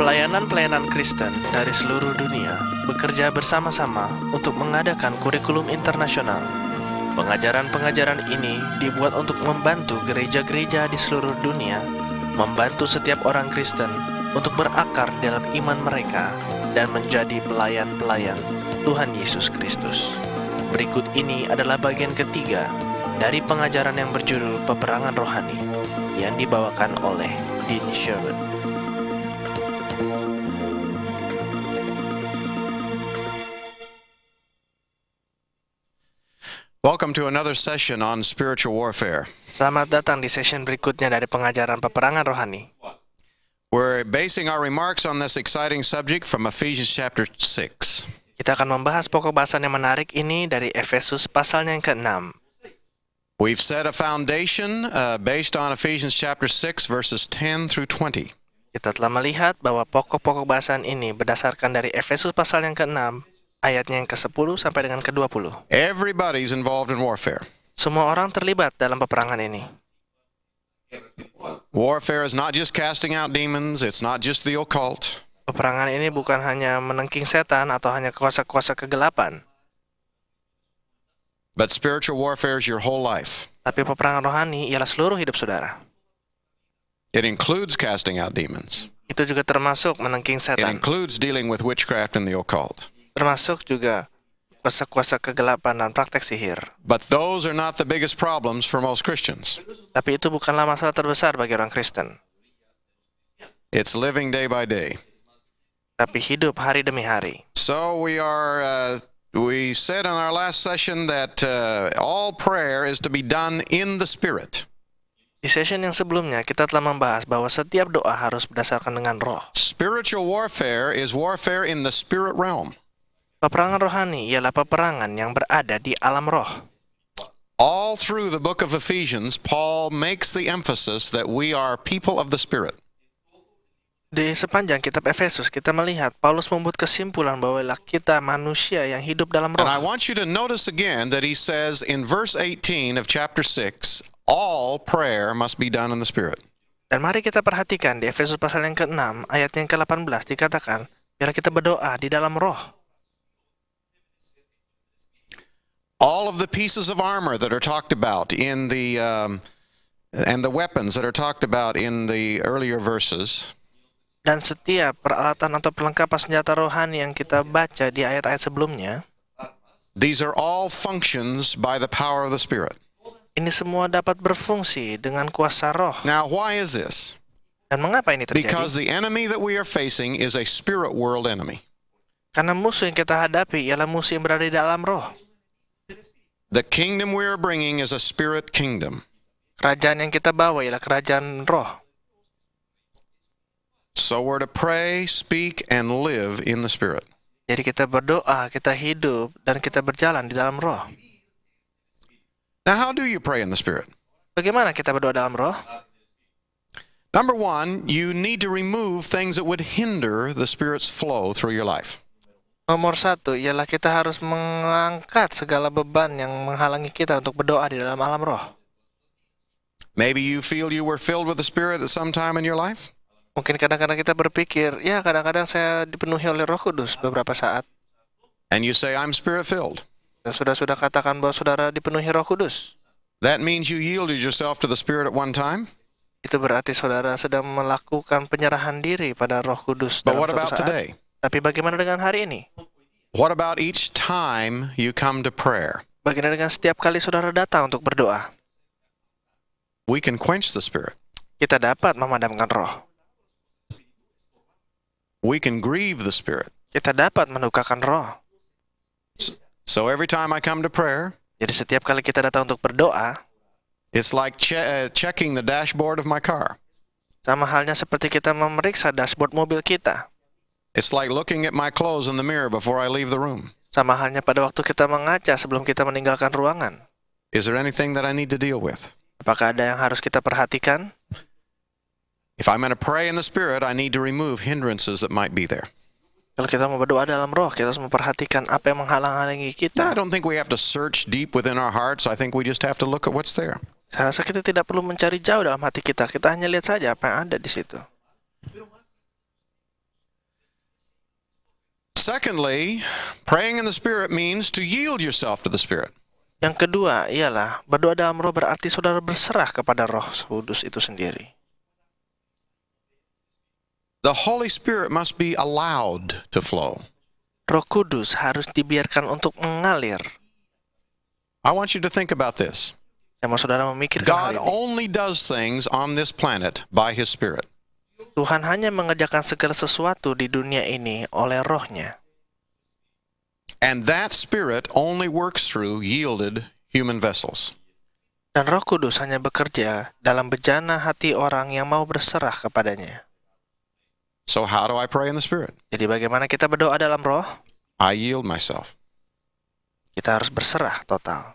Pelayanan-pelayanan Kristen dari seluruh dunia bekerja bersama-sama untuk mengadakan kurikulum internasional. Pengajaran-pengajaran ini dibuat untuk membantu gereja-gereja di seluruh dunia, membantu setiap orang Kristen untuk berakar dalam iman mereka dan menjadi pelayan-pelayan Tuhan Yesus Kristus. Berikut ini adalah bagian ketiga dari pengajaran yang berjudul Peperangan Rohani yang dibawakan oleh Dean Sherwood. Welcome to another session on spiritual warfare. Selamat datang di session berikutnya dari pengajaran peperangan rohani. We're basing our remarks on this exciting subject from Ephesians chapter 6. Kita akan membahas pokok bahasan yang menarik ini dari Efesus pasalnya yang ke-6. We've set a foundation uh, based on Ephesians chapter 6 verses 10 through 20. Kita telah melihat bahwa pokok-pokok bahasan ini berdasarkan dari Efesus pasal yang ke-6 ayatnya yang ke-10 sampai dengan ke-20. Everybody's involved in warfare. Semua orang terlibat dalam peperangan ini. Warfare is not just casting out demons, it's not just the occult. Peperangan ini bukan hanya menengking setan atau hanya kuasa-kuasa kegelapan. But spiritual warfare is your whole life. Tapi peperangan rohani ialah seluruh hidup saudara. It includes casting out demons. Itu juga termasuk menengking setan. It includes dealing with witchcraft and the occult termasuk juga kuasa-kuasa kegelapan dan praktek sihir. But those are not the biggest problems for most Christians. Tapi itu bukanlah masalah terbesar bagi orang Kristen. It's living day by day. Tapi hidup hari demi hari. So we are uh, we said in our last session that uh, all prayer is to be done in the spirit. Di session yang sebelumnya kita telah membahas bahwa setiap doa harus berdasarkan dengan roh. Spiritual warfare is warfare in the spirit realm. Peperangan rohani ialah peperangan yang berada di alam roh. All through the book of Ephesians, Paul makes the emphasis that we are people of the Spirit. Di sepanjang kitab Efesus kita melihat Paulus membuat kesimpulan bahwa kita manusia yang hidup dalam roh. And I want you to notice again that he says in verse 18 of chapter 6, all prayer must be done in the Spirit. Dan mari kita perhatikan di Efesus pasal yang ke-6 ayat yang ke-18 dikatakan, biar kita berdoa di dalam roh. all of the pieces of armor that are talked about in the um, and the weapons that are talked about in the earlier verses dan setiap peralatan atau perlengkapan senjata rohani yang kita baca di ayat-ayat sebelumnya these are all functions by the power of the spirit ini semua dapat berfungsi dengan kuasa roh now why is this dan mengapa ini terjadi because the enemy that we are facing is a spirit world enemy karena musuh yang kita hadapi ialah musuh yang berada di dalam roh The kingdom we are bringing is a spirit kingdom. Kerajaan yang kita bawa ialah kerajaan roh. So we're to pray, speak, and live in the spirit. Jadi kita berdoa, kita hidup, dan kita berjalan di dalam roh. Now, how do you pray in the spirit? Bagaimana kita berdoa dalam roh? Number one, you need to remove things that would hinder the spirit's flow through your life. Nomor satu ialah kita harus mengangkat segala beban yang menghalangi kita untuk berdoa di dalam alam roh. Maybe you feel you were filled with the Spirit at some time in your life. Mungkin kadang-kadang kita berpikir, ya kadang-kadang saya dipenuhi oleh Roh Kudus beberapa saat. And you say I'm Spirit filled. Sudah-sudah katakan bahwa saudara dipenuhi Roh Kudus. That means you yielded yourself to the Spirit at one time. Itu berarti saudara sedang melakukan penyerahan diri pada Roh Kudus But dalam what about saat. today? Tapi bagaimana dengan hari ini? What about each time you come to prayer? Bagaimana dengan setiap kali saudara datang untuk berdoa? We can quench the spirit. Kita dapat memadamkan roh. We can grieve the spirit. Kita dapat menukakan roh. So every time I come to prayer, jadi setiap kali kita datang untuk berdoa, it's like che uh, checking the dashboard of my car. Sama halnya seperti kita memeriksa dashboard mobil kita. It's like looking at my clothes in the mirror before I leave the room. Sama halnya pada waktu kita mengaca sebelum kita meninggalkan ruangan. Is there anything that I need to deal with? Apakah ada yang harus kita perhatikan? If I'm going to pray in the spirit, I need to remove hindrances that might be there. Kalau kita mau berdoa dalam roh, kita harus memperhatikan apa yang menghalang-halangi kita. I don't think we have to search deep within our hearts. I think we just have to look at what's there. Saya rasa kita tidak perlu mencari jauh dalam hati kita. Kita hanya lihat saja apa yang ada di situ. Secondly, praying in the Spirit means to yield yourself to the Spirit. Yang kedua ialah berdoa dalam roh berarti saudara berserah kepada roh kudus itu sendiri. The Holy Spirit must be allowed to flow. Roh kudus harus dibiarkan untuk mengalir. I want you to think about this. Saya mau saudara memikirkan God hal ini. only does things on this planet by His Spirit. Tuhan hanya mengerjakan segala sesuatu di dunia ini oleh rohnya. And that spirit only works through yielded human vessels. Dan roh kudus hanya bekerja dalam bejana hati orang yang mau berserah kepadanya. So how do I pray in the spirit? Jadi bagaimana kita berdoa dalam roh? I yield myself. Kita harus berserah total.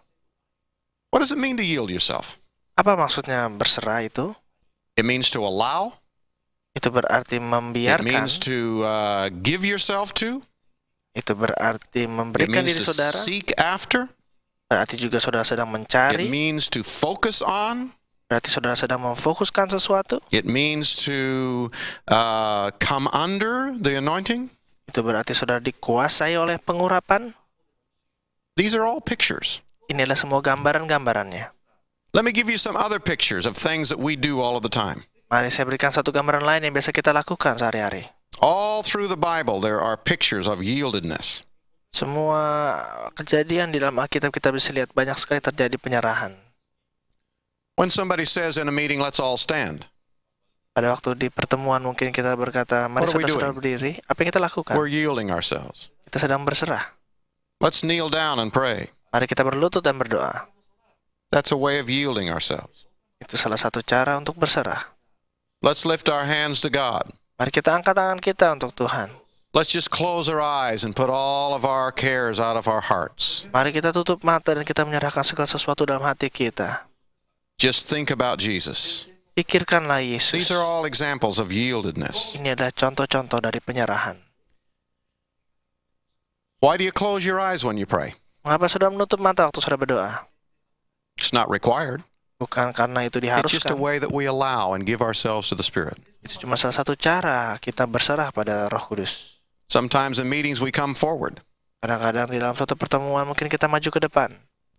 What does it mean to yield yourself? Apa maksudnya berserah itu? It means to allow itu berarti membiarkan. It means to uh, give yourself to. Itu berarti memberikan diri saudara. Seek after. Berarti juga saudara sedang mencari. It means to focus on. Berarti saudara sedang memfokuskan sesuatu. It means to uh, come under the anointing. Itu berarti saudara dikuasai oleh pengurapan. These are all pictures. Inilah semua gambaran-gambarannya. Let me give you some other pictures of things that we do all of the time. Mari saya berikan satu gambaran lain yang biasa kita lakukan sehari-hari. All through the Bible there are pictures of yieldedness. Semua kejadian di dalam Alkitab kita bisa lihat banyak sekali terjadi penyerahan. When somebody says in a meeting, let's all stand. Pada waktu di pertemuan mungkin kita berkata, mari saudara-saudara berdiri. Apa yang kita lakukan? We're yielding ourselves. Kita sedang berserah. Let's kneel down and pray. Mari kita berlutut dan berdoa. That's a way of yielding ourselves. Itu salah satu cara untuk berserah. Let's lift our hands to God. Mari kita angkat tangan kita untuk Tuhan. Let's just close our eyes and put all of our cares out of our hearts. Mari kita tutup mata dan kita menyerahkan segala sesuatu dalam hati kita. Just think about Jesus. Pikirkanlah Yesus. These are all examples of yieldedness. Ini adalah contoh-contoh dari penyerahan. Why do you close your eyes when you pray? Mengapa saudara menutup mata waktu saudara berdoa? It's not required bukan karena itu diharuskan. It's just a way that we allow and give ourselves to the Spirit. Itu cuma salah satu cara kita berserah pada Roh Kudus. Sometimes in meetings we come forward. Kadang-kadang di dalam suatu pertemuan mungkin kita maju ke depan.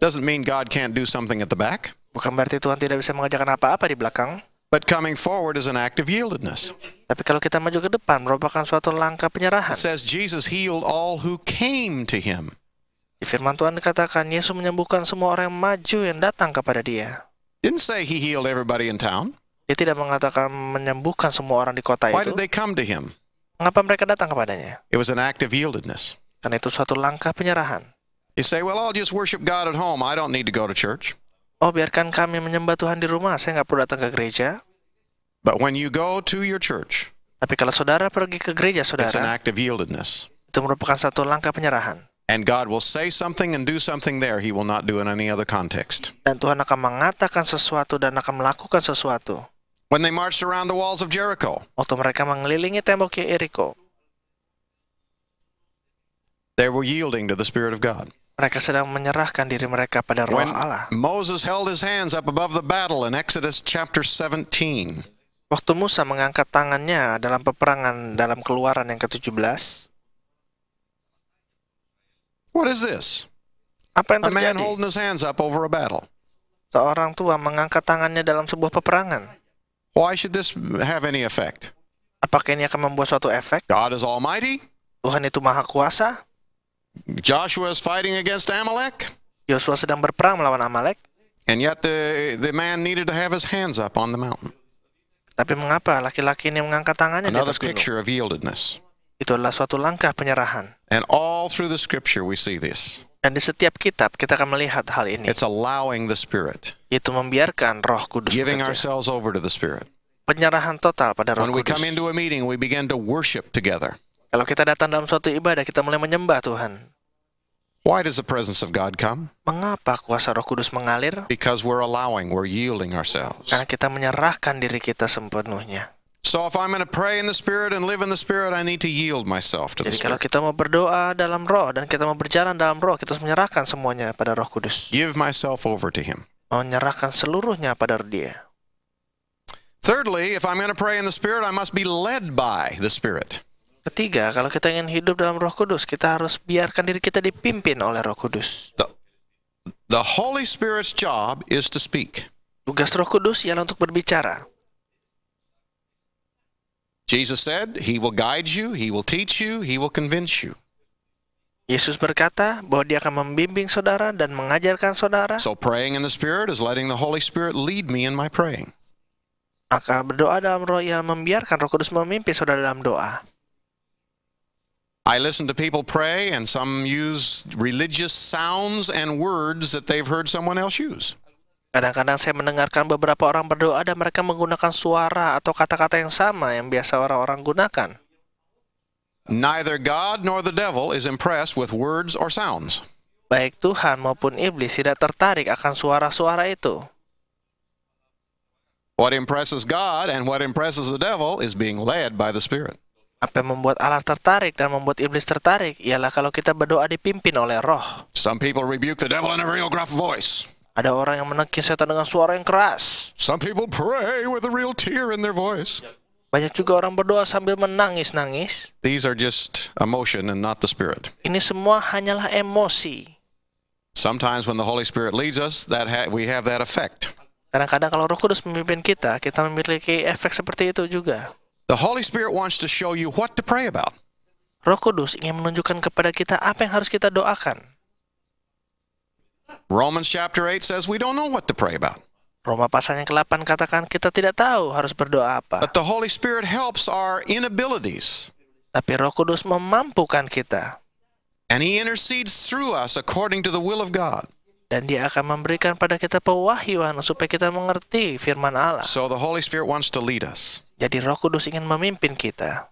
Doesn't mean God can't do something at the back. Bukan berarti Tuhan tidak bisa mengajarkan apa-apa di belakang. But coming forward is an act of yieldedness. Tapi kalau kita maju ke depan merupakan suatu langkah penyerahan. It says Jesus healed all who came to him. Di firman Tuhan dikatakan Yesus menyembuhkan semua orang yang maju yang datang kepada dia. Didn't say he healed everybody in town. Dia tidak mengatakan menyembuhkan semua orang di kota Why itu. Why did they come to him? Mengapa mereka datang kepadanya? It was an act of yieldedness. Karena itu suatu langkah penyerahan. You say, well, I'll just worship God at home. I don't need to go to church. Oh, biarkan kami menyembah Tuhan di rumah. Saya nggak perlu datang ke gereja. But when you go to your church, tapi kalau saudara pergi ke gereja saudara, it's an act of yieldedness. Itu merupakan satu langkah penyerahan. And God will say something and do something there he will not do in any other context. Dan Tuhan akan mengatakan sesuatu dan akan melakukan sesuatu. When they marched around the walls of Jericho. Waktu mereka mengelilingi tembok Jericho. They were yielding to the spirit of God. Mereka sedang menyerahkan diri mereka pada roh When Allah. Moses held his hands up above the battle in Exodus chapter 17. Waktu Musa mengangkat tangannya dalam peperangan dalam keluaran yang ke-17. What is this? Apa yang terjadi? A man holding his hands up over a battle. Seorang tua mengangkat tangannya dalam sebuah peperangan. Why should this have any effect? Apakah ini akan membuat suatu efek? God is almighty. Tuhan itu maha kuasa. Joshua is fighting against Amalek. Yosua sedang berperang melawan Amalek. And yet the the man needed to have his hands up on the mountain. Tapi mengapa laki-laki ini mengangkat tangannya Another di atas gunung? picture of yieldedness. Itu adalah suatu langkah penyerahan. And all through the scripture we see this. Dan di setiap kitab kita akan melihat hal ini. It's allowing the Spirit. Itu membiarkan Roh Kudus. Giving bekerja. ourselves over to the Spirit. Penyerahan total pada Roh When Kudus. When we come into a meeting, we begin to worship together. Kalau kita datang dalam suatu ibadah, kita mulai menyembah Tuhan. Why does the presence of God come? Mengapa kuasa Roh Kudus mengalir? Because we're allowing, we're yielding ourselves. Karena kita menyerahkan diri kita sepenuhnya. So if I'm going to pray in the spirit and live in the spirit, I need to yield myself to the Jadi spirit. kalau kita mau berdoa dalam roh dan kita mau berjalan dalam roh, kita harus menyerahkan semuanya pada Roh Kudus. Give myself over to him. Menyerahkan seluruhnya pada Dia. Thirdly, if I'm going to pray in the spirit, I must be led by the spirit. Ketiga, kalau kita ingin hidup dalam Roh Kudus, kita harus biarkan diri kita dipimpin oleh Roh Kudus. The, the Holy Spirit's job is to speak. Tugas Roh Kudus ialah untuk berbicara. Jesus said, He will guide you, He will teach you, He will convince you. Yesus berkata bahwa dia akan membimbing saudara dan mengajarkan saudara. So praying in the Spirit is letting the Holy Spirit lead me in my praying. Maka berdoa dalam roh ialah membiarkan Roh Kudus memimpin saudara dalam doa. I listen to people pray and some use religious sounds and words that they've heard someone else use. Kadang-kadang saya mendengarkan beberapa orang berdoa dan mereka menggunakan suara atau kata-kata yang sama yang biasa orang-orang gunakan. Neither God nor the devil is impressed with words or sounds. Baik Tuhan maupun iblis tidak tertarik akan suara-suara itu. What impresses God and what impresses the devil is being led by the Spirit. Apa yang membuat Allah tertarik dan membuat iblis tertarik ialah kalau kita berdoa dipimpin oleh roh. Some people rebuke the devil in a real gruff voice. Ada orang yang menekis setan dengan suara yang keras. Some people pray with a real tear in their voice. Banyak juga orang berdoa sambil menangis-nangis. These are just emotion and not the spirit. Ini semua hanyalah emosi. Sometimes when the Holy Spirit leads us, that ha we have that effect. Kadang-kadang kalau Roh Kudus memimpin kita, kita memiliki efek seperti itu juga. The Holy Spirit wants to show you what to pray about. Roh Kudus ingin menunjukkan kepada kita apa yang harus kita doakan. Romans chapter 8 says we don't know what to pray about. Roma pasal yang ke-8 katakan kita tidak tahu harus berdoa apa. But the Holy Spirit helps our inabilities. Tapi Roh Kudus memampukan kita. And he intercedes through us according to the will of God. Dan dia akan memberikan pada kita pewahyuan supaya kita mengerti firman Allah. So the Holy Spirit wants to lead us. Jadi Roh Kudus ingin memimpin kita.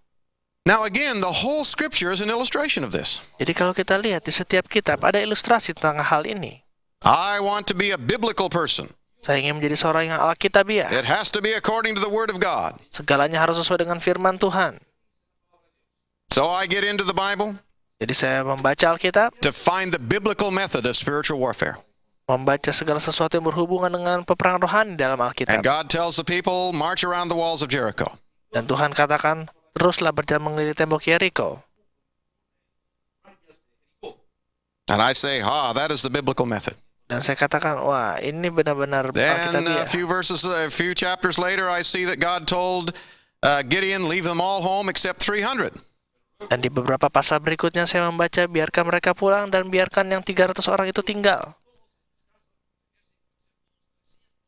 Now again, the whole scripture is an illustration of this. Jadi kalau kita lihat di setiap kitab ada ilustrasi tentang hal ini. I want to be a biblical person. Saya ingin menjadi seorang yang alkitabiah. It has to be according to the word of God. Segalanya harus sesuai dengan firman Tuhan. So I get into the Bible. Jadi saya membaca Alkitab. To find the biblical method of spiritual warfare. Membaca segala sesuatu yang berhubungan dengan peperangan rohani dalam Alkitab. And God tells the people, march around the walls of Jericho. Dan Tuhan katakan, teruslah berjalan mengelilingi tembok Jericho. And I say, ha, that is the biblical method. Dan saya katakan, wah ini benar-benar Then uh, a few verses, a few chapters later, I see that God told uh, Gideon, leave them all home except 300. Dan di beberapa pasal berikutnya saya membaca, biarkan mereka pulang dan biarkan yang 300 orang itu tinggal.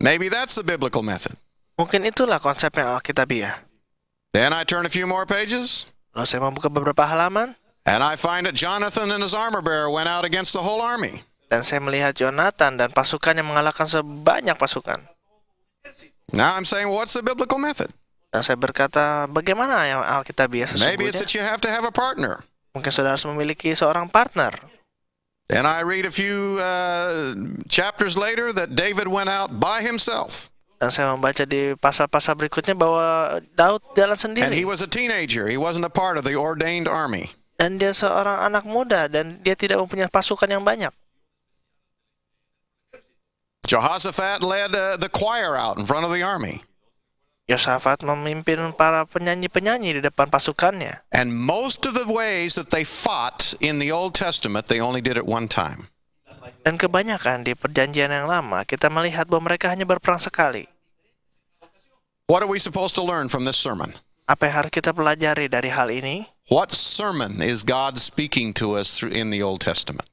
Maybe that's the biblical method. Mungkin itulah konsep yang Alkitabiah. Then I turn a few more pages. Lalu saya membuka beberapa halaman. And I find that Jonathan and his armor bearer went out against the whole army. Dan saya melihat Jonathan dan pasukannya mengalahkan sebanyak pasukan. Now I'm saying what's the biblical method? Dan saya berkata, bagaimana yang Alkitab biasa sebutnya? Maybe it's that you have to have a partner. Mungkin saudara harus memiliki seorang partner. And I read a few uh, chapters later that David went out by himself. Dan saya membaca di pasal-pasal berikutnya bahwa Daud jalan sendiri. And he was a teenager. He wasn't a part of the ordained army. Dan dia seorang anak muda dan dia tidak mempunyai pasukan yang banyak. Jehoshaphat led uh, the choir out in front of the army. Yosafat memimpin para penyanyi-penyanyi di depan pasukannya. And most of the ways that they fought in the Old Testament, they only did it one time. Dan kebanyakan di perjanjian yang lama, kita melihat bahwa mereka hanya berperang sekali. What are we supposed to learn from this sermon? Apa yang harus kita pelajari dari hal ini? What sermon is God speaking to us in the Old Testament?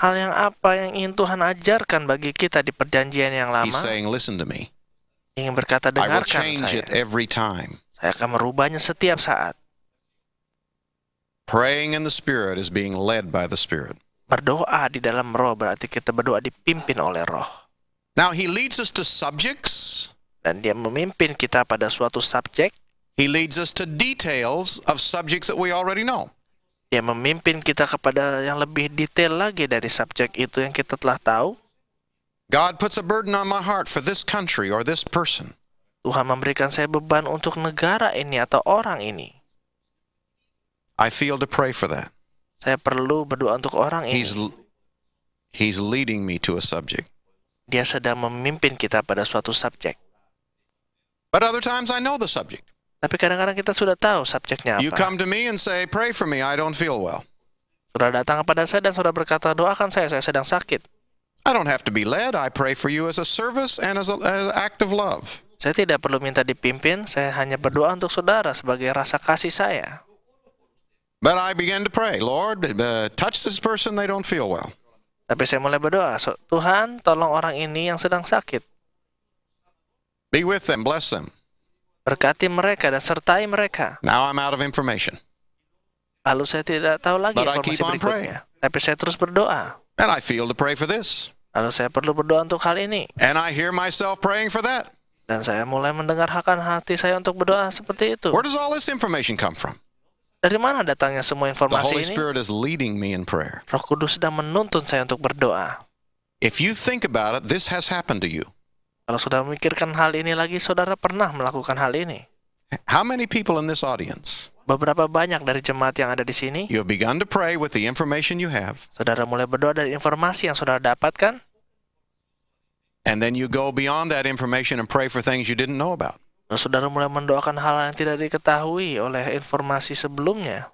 Hal yang apa yang ingin Tuhan ajarkan bagi kita di perjanjian yang lama? He's saying, listen to me. Ingin berkata, I will dengarkan it saya. every time. Saya akan merubahnya setiap saat. Praying in the Spirit is being led by the Spirit. Berdoa di dalam roh berarti kita berdoa dipimpin oleh roh. Now he leads us to subjects. Dan dia memimpin kita pada suatu subjek. He leads us to details of subjects that we already know yang memimpin kita kepada yang lebih detail lagi dari subjek itu yang kita telah tahu. God puts a burden on my heart for this country or this person. Tuhan memberikan saya beban untuk negara ini atau orang ini. I feel to pray for that. Saya perlu berdoa untuk orang ini. he's, He's leading me to a subject. Dia sedang memimpin kita pada suatu subjek. But other times I know the subject. Tapi kadang-kadang kita sudah tahu subjeknya apa. You come to me and say, pray for me, I don't feel well. Sudah datang kepada saya dan sudah berkata, doakan saya, saya sedang sakit. I don't have to be led, I pray for you as a service and as, a, as an act of love. Saya tidak perlu minta dipimpin, saya hanya berdoa untuk saudara sebagai rasa kasih saya. But I began to pray, Lord, uh, touch this person, they don't feel well. Tapi saya mulai berdoa, Tuhan, tolong orang ini yang sedang sakit. Be with them, bless them. Berkati mereka dan sertai mereka. Now I'm out of information. Lalu saya tidak tahu lagi But informasi berikutnya. Praying. Tapi saya terus berdoa. And I feel to pray for this. Lalu saya perlu berdoa untuk hal ini. And I hear myself praying for that. Dan saya mulai mendengarkan hati saya untuk berdoa seperti itu. Where does all this information come from? Dari mana datangnya semua informasi The Holy Spirit ini? Is leading me in prayer. Roh Kudus sedang menuntun saya untuk berdoa. If you think about it, this has happened to you. Kalau saudara memikirkan hal ini lagi, saudara pernah melakukan hal ini. How many people in this audience? Beberapa banyak dari jemaat yang ada di sini. You have begun to pray with the information you have. Saudara mulai berdoa dari informasi yang saudara dapatkan. And then you go beyond that information and pray for things you didn't know about. Saudara mulai mendoakan hal yang tidak diketahui oleh informasi sebelumnya.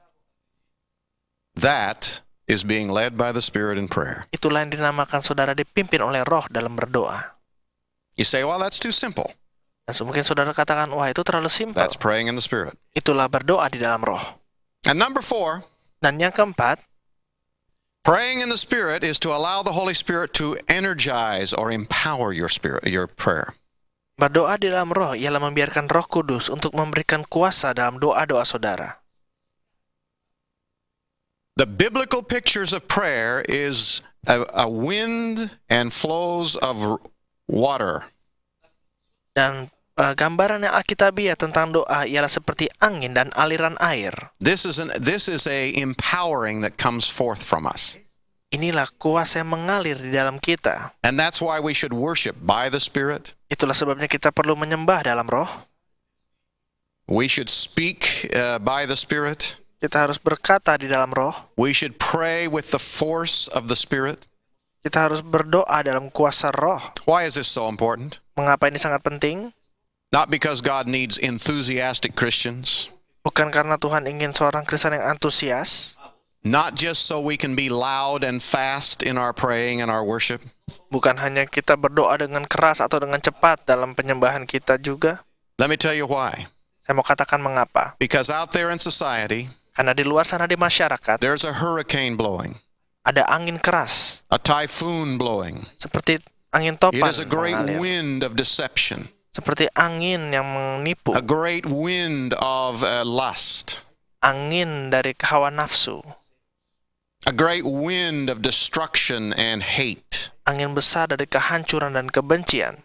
That is being led by the Spirit in prayer. Itulah yang dinamakan saudara dipimpin oleh Roh dalam berdoa. You say, well, that's too simple. Mungkin saudara katakan, wah itu terlalu simpel. That's praying in the spirit. Itulah berdoa di dalam roh. And number four. Dan yang keempat. Praying in the spirit is to allow the Holy Spirit to energize or empower your spirit, your prayer. Berdoa di dalam roh ialah membiarkan roh kudus untuk memberikan kuasa dalam doa-doa saudara. The biblical pictures of prayer is a, a wind and flows of water. Dan uh, gambaran yang alkitabiah tentang doa ialah seperti angin dan aliran air. This is an, this is a empowering that comes forth from us. Inilah kuasa yang mengalir di dalam kita. And that's why we should worship by the Spirit. Itulah sebabnya kita perlu menyembah dalam roh. We should speak uh, by the Spirit. Kita harus berkata di dalam roh. We should pray with the force of the Spirit. Kita harus berdoa dalam kuasa roh. Why is this so important? Mengapa ini sangat penting? Not because God needs enthusiastic Christians. Bukan karena Tuhan ingin seorang Kristen yang antusias. Not just so we can be loud and fast in our praying and our worship. Bukan hanya kita berdoa dengan keras atau dengan cepat dalam penyembahan kita juga. Let me tell you why. Saya mau katakan mengapa. Because out there in society, karena di luar sana di masyarakat, there's a hurricane blowing ada angin keras. A typhoon blowing. Seperti angin topan. It is a great mengalir. wind of deception. Seperti angin yang menipu. A great wind of uh, lust. Angin dari hawa nafsu. A great wind of destruction and hate. Angin besar dari kehancuran dan kebencian.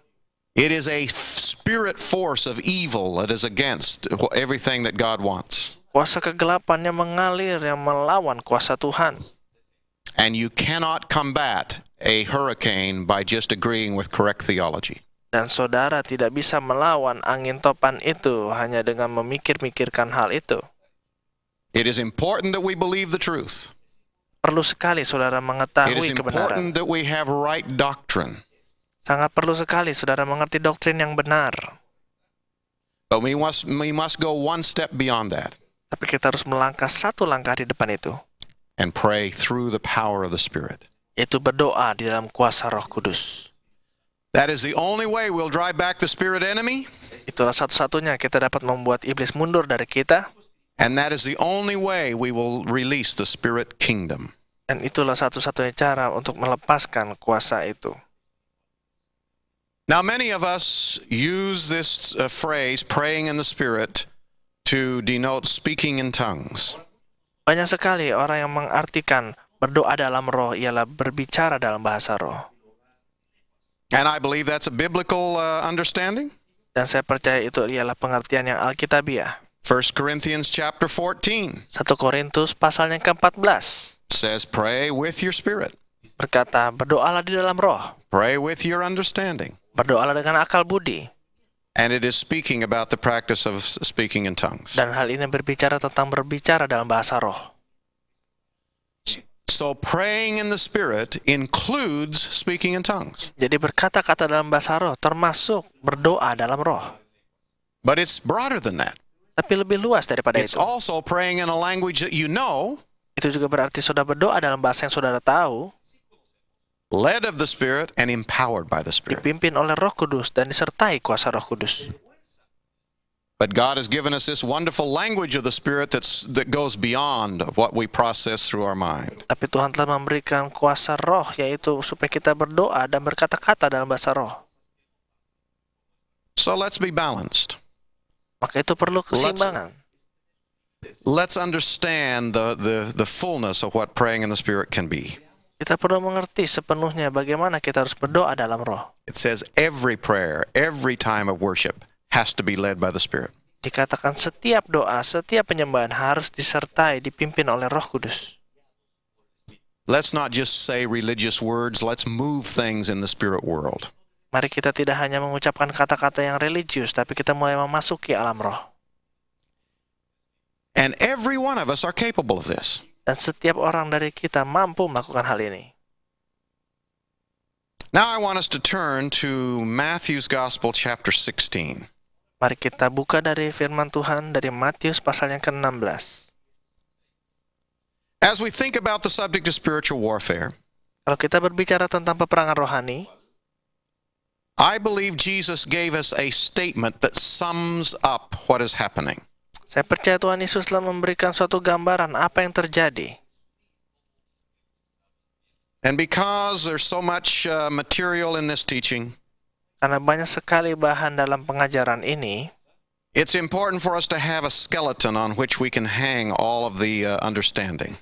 It is a spirit force of evil that is against everything that God wants. Kuasa kegelapannya mengalir yang melawan kuasa Tuhan. And you cannot combat a hurricane by just agreeing with correct theology. Dan saudara tidak bisa melawan angin topan itu hanya dengan memikir-mikirkan hal itu. It is important that we believe the truth. Perlu sekali saudara mengetahui kebenaran. It is important that we have right doctrine. Sangat perlu sekali saudara mengerti doktrin yang benar. But we must we must go one step beyond that. Tapi kita harus melangkah satu langkah di depan itu and pray through the power of the Spirit. Itu berdoa di dalam kuasa Roh Kudus. That is the only way we'll drive back the spirit enemy. Itulah satu-satunya kita dapat membuat iblis mundur dari kita. And that is the only way we will release the spirit kingdom. Dan itulah satu-satunya cara untuk melepaskan kuasa itu. Now many of us use this uh, phrase praying in the spirit to denote speaking in tongues. Banyak sekali orang yang mengartikan berdoa dalam roh ialah berbicara dalam bahasa roh. And I believe that's a biblical uh, understanding. Dan saya percaya itu ialah pengertian yang alkitabiah. 1 Corinthians chapter 14. 1 Korintus pasal yang ke-14. Says pray with your spirit. Berkata, berdoalah di dalam roh. Pray with your understanding. Berdoalah dengan akal budi. And it is speaking about the practice of speaking in tongues. Dan hal ini berbicara tentang berbicara dalam bahasa roh. So praying in the spirit includes speaking in tongues. Jadi berkata-kata dalam bahasa roh termasuk berdoa dalam roh. But it's broader than that. Tapi lebih luas daripada it's itu. It's also praying in a language that you know. Itu juga berarti saudara berdoa dalam bahasa yang saudara tahu led of the Spirit and empowered by the Spirit. Dipimpin oleh Roh Kudus dan disertai kuasa Roh Kudus. But God has given us this wonderful language of the Spirit that's, that goes beyond what we process through our mind. Tapi Tuhan telah memberikan kuasa roh, yaitu supaya kita berdoa dan berkata-kata dalam bahasa roh. So let's be balanced. Maka itu perlu keseimbangan. Let's, let's understand the, the, the fullness of what praying in the Spirit can be. Kita perlu mengerti sepenuhnya bagaimana kita harus berdoa dalam roh. It says every prayer, every time of worship has to be led by the Spirit. Dikatakan setiap doa, setiap penyembahan harus disertai, dipimpin oleh Roh Kudus. Let's not just say religious words, let's move things in the spirit world. Mari kita tidak hanya mengucapkan kata-kata yang religius, tapi kita mulai memasuki alam roh. And every one of us are capable of this. Dan setiap orang dari kita mampu melakukan hal ini. Now I want us to turn to Matthew's Gospel chapter 16. Mari kita buka dari firman Tuhan dari Matius pasal yang ke-16. As we think about the subject of spiritual warfare. Kalau kita berbicara tentang peperangan rohani, I believe Jesus gave us a statement that sums up what is happening. Saya percaya Tuhan Yesus telah memberikan suatu gambaran apa yang terjadi. And because there's so much uh, material in this teaching, karena banyak sekali bahan dalam pengajaran ini, it's important for us to have a skeleton on which we can hang all of the uh, understanding.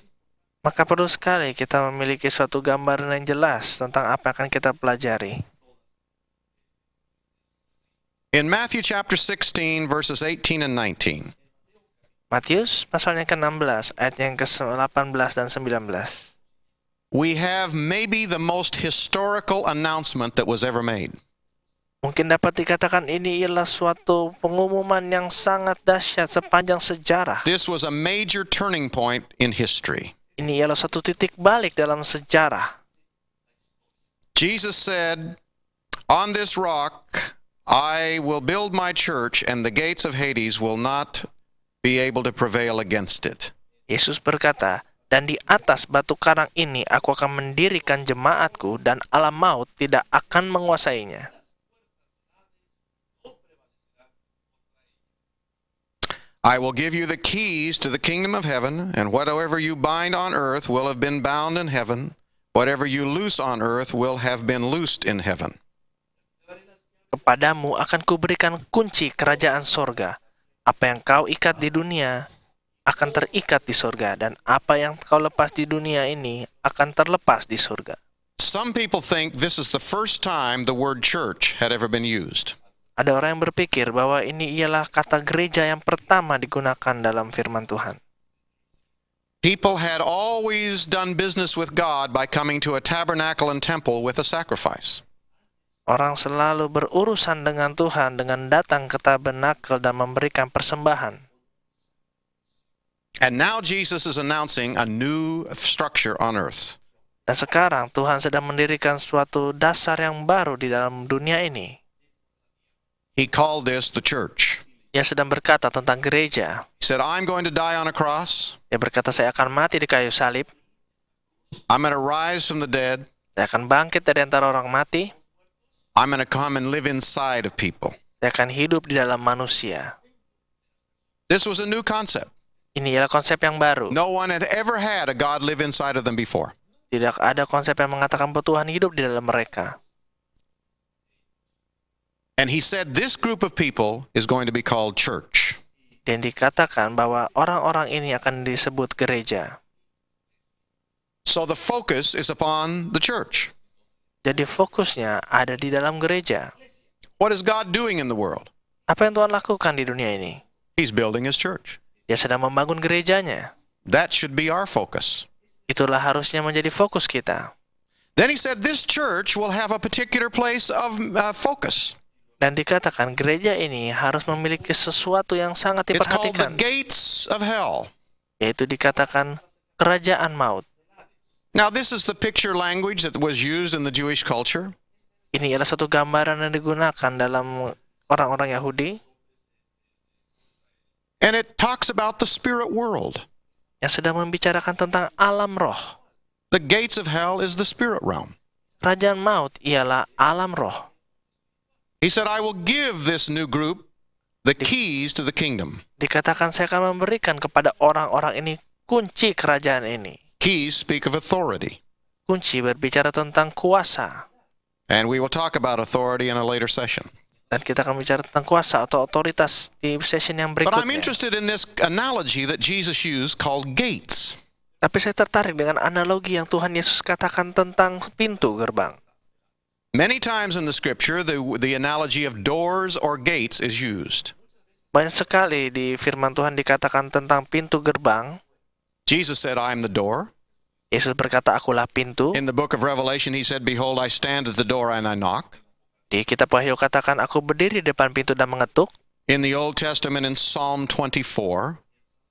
Maka perlu sekali kita memiliki suatu gambaran yang jelas tentang apa yang akan kita pelajari. In Matthew chapter 16 verses 18 and 19. Matius pasalnya ke-16 ayat yang ke-18 dan 19. We have maybe the most historical announcement that was ever made. Mungkin dapat dikatakan ini ialah suatu pengumuman yang sangat dahsyat sepanjang sejarah. This was a major turning point in history. Ini ialah satu titik balik dalam sejarah. Jesus said, "On this rock I will build my church and the gates of Hades will not be able to prevail against it. Yesus berkata, dan di atas batu karang ini aku akan mendirikan jemaatku dan alam maut tidak akan menguasainya. I will give you the keys to the kingdom of heaven, and whatever you bind on earth will have been bound in heaven, whatever you loose on earth will have been loosed in heaven. Kepadamu akan kuberikan kunci kerajaan sorga, apa yang kau ikat di dunia akan terikat di surga dan apa yang kau lepas di dunia ini akan terlepas di surga. Some people think this is the first time the word church had ever been used. Ada orang yang berpikir bahwa ini ialah kata gereja yang pertama digunakan dalam firman Tuhan. People had always done business with God by coming to a tabernacle and temple with a sacrifice. Orang selalu berurusan dengan Tuhan dengan datang ke tabernakel dan memberikan persembahan. And now Jesus is announcing a new structure on earth. Dan sekarang Tuhan sedang mendirikan suatu dasar yang baru di dalam dunia ini. He called this the church. Ia sedang berkata tentang gereja. He said, I'm going to die on a cross. Ia berkata, saya akan mati di kayu salib. I'm going to rise from the dead. Saya akan bangkit dari antara orang mati. I'm going come and live inside of people. Saya akan hidup di dalam manusia. This was a new concept. Ini adalah konsep yang baru. No one had ever had a God live inside of them before. Tidak ada konsep yang mengatakan bahwa Tuhan hidup di dalam mereka. And he said this group of people is going to be called church. Dan dikatakan bahwa orang-orang ini akan disebut gereja. So the focus is upon the church. Jadi fokusnya ada di dalam gereja. What is God doing in the world? Apa yang Tuhan lakukan di dunia ini? He's building his church. Dia sedang membangun gerejanya. That should be our focus. Itulah harusnya menjadi fokus kita. Then he said this church will have a particular place of uh, focus. Dan dikatakan gereja ini harus memiliki sesuatu yang sangat diperhatikan. It's called the gates of hell. Yaitu dikatakan kerajaan maut. Now, this is the picture language that was used in the Jewish culture. Ini adalah satu gambaran yang digunakan dalam orang-orang Yahudi. And it talks about the spirit world. Yang sedang membicarakan tentang alam roh. The gates of hell is the spirit realm. Kerajaan maut ialah alam roh. He said, I will give this new group the keys to the kingdom. Dikatakan saya akan memberikan kepada orang-orang ini kunci kerajaan ini. Keys speak of authority. Kunci berbicara tentang kuasa. And we will talk about authority in a later session. Dan kita akan bicara tentang kuasa atau otoritas di session yang berikutnya. But I'm interested in this analogy that Jesus used called gates. Tapi saya tertarik dengan analogi yang Tuhan Yesus katakan tentang pintu gerbang. Many times in the scripture the the analogy of doors or gates is used. Banyak sekali di firman Tuhan dikatakan tentang pintu gerbang. Jesus said, I am the door. Yesus berkata, akulah pintu. In the book of Revelation, he said, Behold, I stand at the door and I knock. Di kitab Wahyu katakan, aku berdiri di depan pintu dan mengetuk. In the Old Testament, in Psalm 24,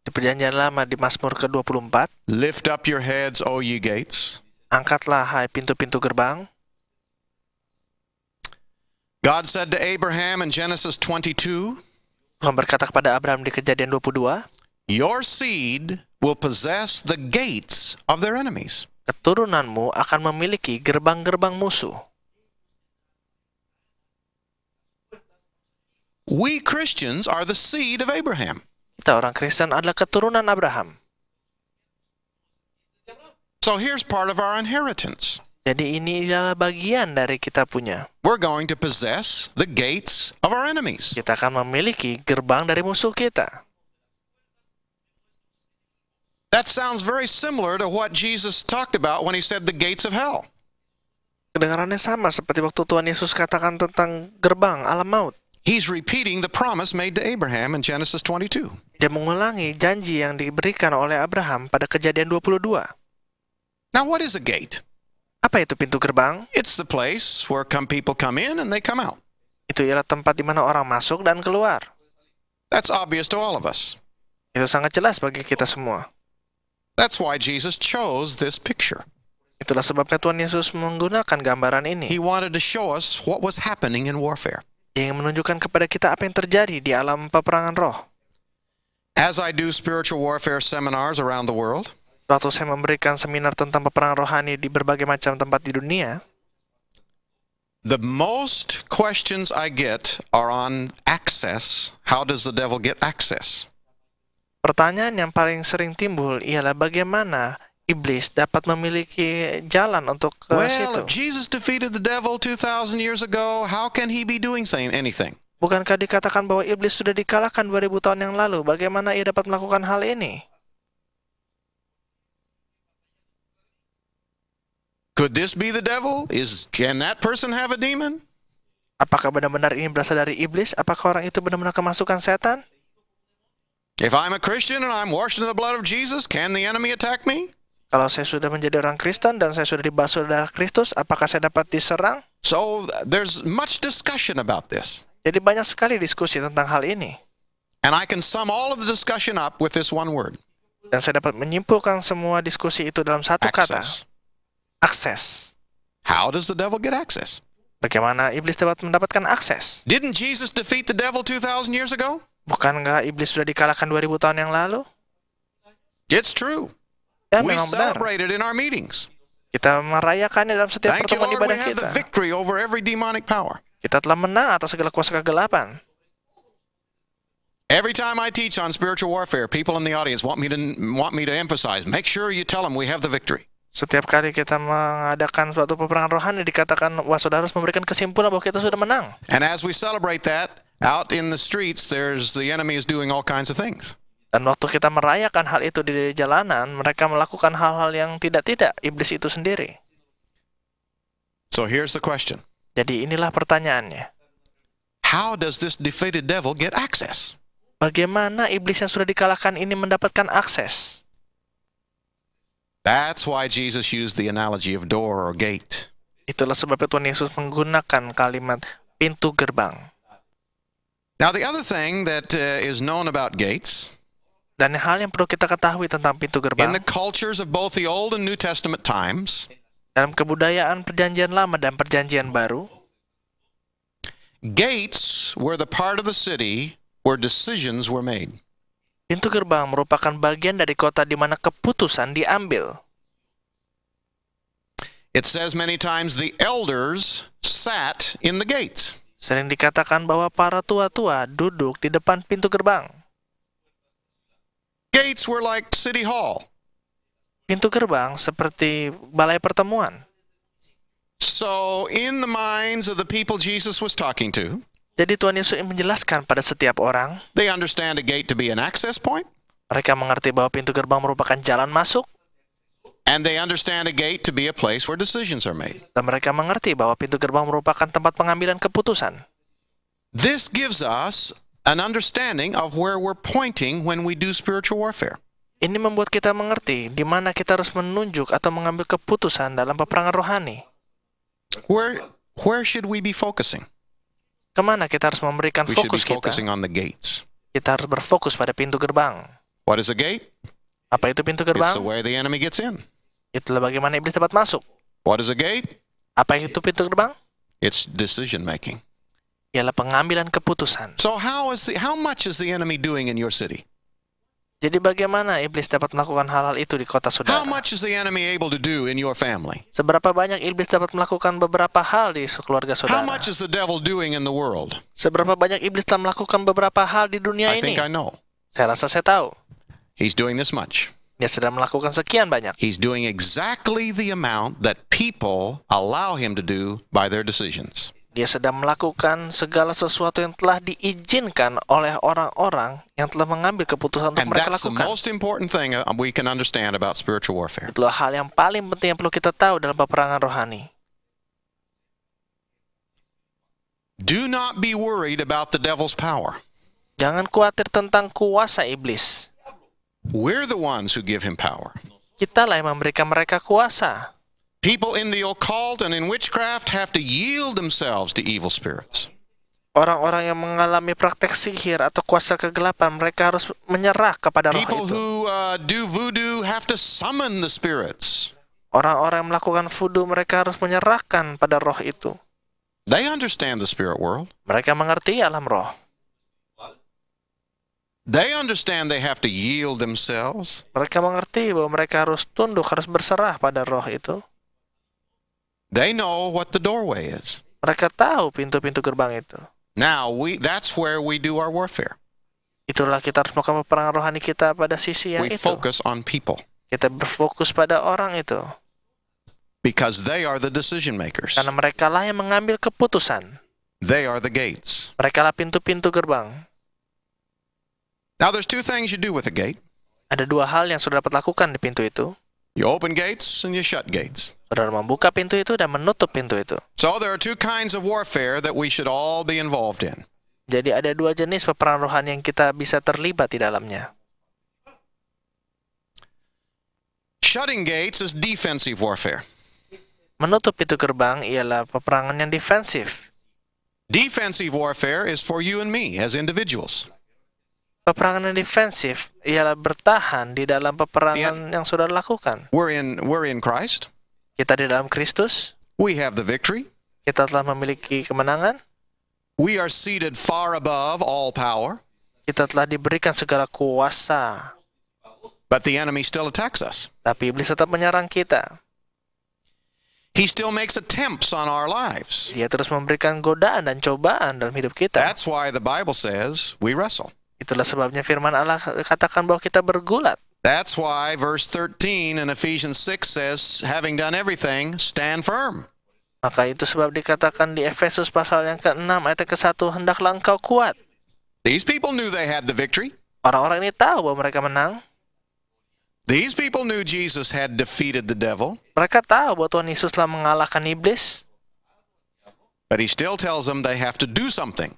di perjanjian lama di Mazmur ke-24, Lift up your heads, O ye gates. Angkatlah, hai pintu-pintu gerbang. God said to Abraham in Genesis 22, Tuhan berkata kepada Abraham di kejadian 22, Your seed will possess the gates of their enemies. Keturunanmu akan memiliki gerbang-gerbang musuh. We Christians are the seed of Abraham. Kita orang Kristen adalah keturunan Abraham. So here's part of our inheritance. Jadi ini adalah bagian dari kita punya. We're going to possess the gates of our enemies. Kita akan memiliki gerbang dari musuh kita. That sounds very similar to what Jesus talked about when he said the gates of hell. Kedengarannya sama seperti waktu Tuhan Yesus katakan tentang gerbang alam maut. He's repeating the promise made to Abraham in Genesis 22. Dia mengulangi janji yang diberikan oleh Abraham pada Kejadian 22. Now what is a gate? Apa itu pintu gerbang? It's the place where come people come in and they come out. Itu ialah tempat di mana orang masuk dan keluar. That's obvious to all of us. Itu sangat jelas bagi kita semua. That's why Jesus chose this picture. Itulah sebabnya Tuhan Yesus menggunakan gambaran ini. He wanted to show us what was happening in warfare. Yang menunjukkan kepada kita apa yang terjadi di alam peperangan roh. As I do spiritual warfare seminars around the world, waktu saya memberikan seminar tentang peperangan rohani di berbagai macam tempat di dunia, the most questions I get are on access. How does the devil get access? Pertanyaan yang paling sering timbul ialah bagaimana iblis dapat memiliki jalan untuk ke well, situ. If Jesus defeated the devil 2000 years ago, how can he be doing anything? Bukankah dikatakan bahwa iblis sudah dikalahkan 2000 tahun yang lalu? Bagaimana ia dapat melakukan hal ini? Could this be the devil? Is can that person have a demon? Apakah benar-benar ini berasal dari iblis? Apakah orang itu benar-benar kemasukan setan? If I'm a Christian and I'm washed in the blood of Jesus, can the enemy attack me? Kalau saya sudah menjadi orang Kristen dan saya sudah dibasuh darah Kristus, apakah saya dapat diserang? So there's much discussion about this. Jadi banyak sekali diskusi tentang hal ini. And I can sum all of the discussion up with this one word. Dan saya dapat menyimpulkan semua diskusi itu dalam satu access. kata. Akses. How does the devil get access? Bagaimana iblis dapat mendapatkan akses? Didn't Jesus defeat the devil 2000 years ago? Bukankah iblis sudah dikalahkan 2000 tahun yang lalu? It's true. Ya, we memang benar. celebrated in our meetings. Kita merayakannya dalam setiap Thank pertemuan ibadah kita. victory over every demonic power. Kita telah menang atas segala kuasa kegelapan. Every time I teach on spiritual warfare, people in the audience want me to want me to emphasize. Make sure you tell them we have the victory. Setiap kali kita mengadakan suatu peperangan rohani dikatakan wah saudara harus memberikan kesimpulan bahwa kita sudah menang. And as we celebrate that, out in the streets, there's the enemy is doing all kinds of things. Dan waktu kita merayakan hal itu di jalanan, mereka melakukan hal-hal yang tidak-tidak iblis itu sendiri. So here's the question. Jadi inilah pertanyaannya. How does this defeated devil get access? Bagaimana iblis yang sudah dikalahkan ini mendapatkan akses? That's why Jesus used the analogy of door or gate. Itulah sebabnya Tuhan Yesus menggunakan kalimat pintu gerbang. Now the other thing that uh, is known about gates dan hal yang perlu kita ketahui tentang pintu gerbang in the cultures of both the Old and New Testament times dalam kebudayaan perjanjian lama dan perjanjian baru gates were the part of the city where decisions were made Pintu gerbang merupakan bagian dari kota di mana keputusan diambil. It says many times the elders sat in the gates. Sering dikatakan bahwa para tua-tua duduk di depan pintu gerbang. Gates were like City Hall. Pintu gerbang seperti balai pertemuan. So in the minds of the people Jesus was talking to, jadi Tuhan Yesus menjelaskan pada setiap orang. They understand a gate to be an access point. Mereka mengerti bahwa pintu gerbang merupakan jalan masuk. And they understand a gate to be a place where decisions are made. Dan mereka mengerti bahwa pintu gerbang merupakan tempat pengambilan keputusan. This gives us an understanding of where we're pointing when we do spiritual warfare. Ini membuat kita mengerti di mana kita harus menunjuk atau mengambil keputusan dalam peperangan rohani. Where where should we be focusing? Kemana kita harus memberikan we fokus should be focusing On the gates. Kita harus berfokus pada pintu gerbang. What is a gate? Apa itu pintu gerbang? It's the way the enemy gets in. Itulah bagaimana iblis dapat masuk. What is a gate? Apa itu pintu gerbang? It's decision making. Ialah pengambilan keputusan. So how is the, how much is the enemy doing in your city? Jadi bagaimana iblis dapat melakukan hal-hal itu di kota saudara? How much is the enemy able to do in your family? Seberapa banyak iblis dapat melakukan beberapa hal di keluarga saudara? How much is the devil doing in the world? Seberapa banyak iblis telah melakukan beberapa hal di dunia I ini? I think I know. Saya rasa saya tahu. He's doing this much. Dia sedang melakukan sekian banyak. He's doing exactly the amount that people allow him to do by their decisions. Dia sedang melakukan segala sesuatu yang telah diizinkan oleh orang-orang yang telah mengambil keputusan untuk And mereka lakukan. The most important thing uh, we can understand about spiritual warfare. Itulah hal yang paling penting yang perlu kita tahu dalam peperangan rohani. Do not be worried about the devil's power. Jangan khawatir tentang kuasa iblis. We're the ones who give him power. Kitalah yang memberikan mereka kuasa. People in the occult and in witchcraft have to yield themselves to evil spirits. Orang-orang yang mengalami praktek sihir atau kuasa kegelapan, mereka harus menyerah kepada roh People itu. who uh, do voodoo have to summon the spirits. Orang-orang yang melakukan voodoo, mereka harus menyerahkan pada roh itu. They understand the spirit world. Mereka mengerti alam roh. They understand they have to yield themselves. Mereka mengerti bahwa mereka harus tunduk, harus berserah pada roh itu. They know what the doorway is. Mereka tahu pintu-pintu gerbang itu. Now we that's where we do our warfare. Itulah kita harus melakukan peperangan rohani kita pada sisi yang we itu. focus on people. Kita berfokus pada orang itu. Because they are the decision makers. Karena mereka lah yang mengambil keputusan. They are the gates. Mereka lah pintu-pintu gerbang. Now there's two things you do with a gate. Ada dua hal yang sudah dapat lakukan di pintu itu. You open gates and you shut gates. Saudara membuka pintu itu dan menutup pintu itu. So there are two kinds of warfare that we should all be involved in. Jadi ada dua jenis peperangan rohani yang kita bisa terlibat di dalamnya. Shutting gates is defensive warfare. Menutup pintu gerbang ialah peperangan yang defensif. Defensive warfare is for you and me as individuals. Peperangan yang defensif ialah bertahan di dalam peperangan And yang sudah dilakukan. We're in we're in Christ. Kita di dalam Kristus. We have the victory. Kita telah memiliki kemenangan. We are seated far above all power. Kita telah diberikan segala kuasa. But the enemy still attacks us. Tapi iblis tetap menyerang kita. He still makes attempts on our lives. Dia terus memberikan godaan dan cobaan dalam hidup kita. That's why the Bible says we wrestle. Itulah sebabnya firman Allah katakan bahwa kita bergulat. That's why verse 13 in Ephesians 6 says, having done everything, stand firm. Maka itu sebab dikatakan di Efesus pasal yang ke-6 ayat ke-1, hendaklah engkau kuat. These people knew they had the victory. Orang-orang ini tahu bahwa mereka menang. These people knew Jesus had defeated the devil. Mereka tahu bahwa Tuhan Yesus telah mengalahkan iblis. But he still tells them they have to do something.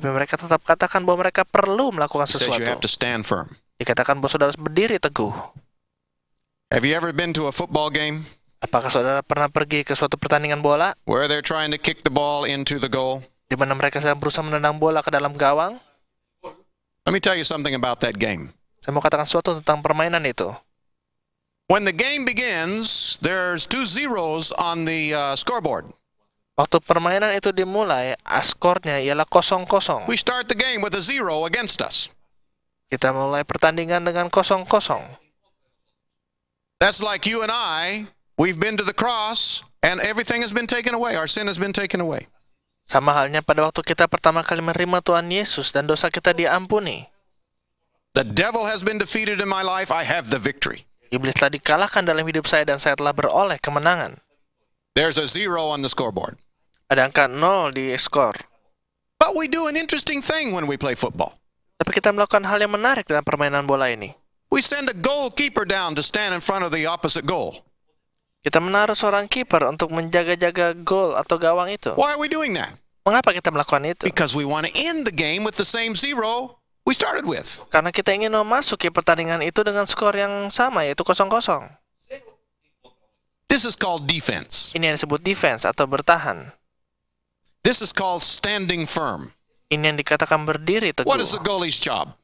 Tapi mereka tetap katakan bahwa mereka perlu melakukan sesuatu. Dikatakan bahwa saudara berdiri teguh. Have you ever been to a football game? Apakah saudara pernah pergi ke suatu pertandingan bola? Where they're trying to kick the ball into the goal. Di mana mereka sedang berusaha menendang bola ke dalam gawang? Let me tell you something about that game. Saya mau katakan sesuatu tentang permainan itu. When the game begins, there's two zeros on the uh, scoreboard. Waktu permainan itu dimulai, skornya ialah 0-0. We start the game with a zero against us. Kita mulai pertandingan dengan 0-0. That's like you and I, we've been to the cross and everything has been taken away. Our sin has been taken away. Sama halnya pada waktu kita pertama kali menerima Tuhan Yesus dan dosa kita diampuni. The devil has been defeated in my life, I have the victory. Iblis telah dikalahkan dalam hidup saya dan saya telah beroleh kemenangan. There's a zero on the scoreboard ada angka 0 di skor. But we do an interesting thing when we play football. Tapi kita melakukan hal yang menarik dalam permainan bola ini. We send a goalkeeper down to stand in front of the opposite goal. Kita menaruh seorang kiper untuk menjaga-jaga gol atau gawang itu. Why are we doing that? Mengapa kita melakukan itu? Because we want to end the game with the same zero we started with. Karena kita ingin memasuki pertandingan itu dengan skor yang sama yaitu 0-0. This is called defense. Ini yang disebut defense atau bertahan. This is called standing firm. Ini yang dikatakan berdiri teguh. What is the goalie's job?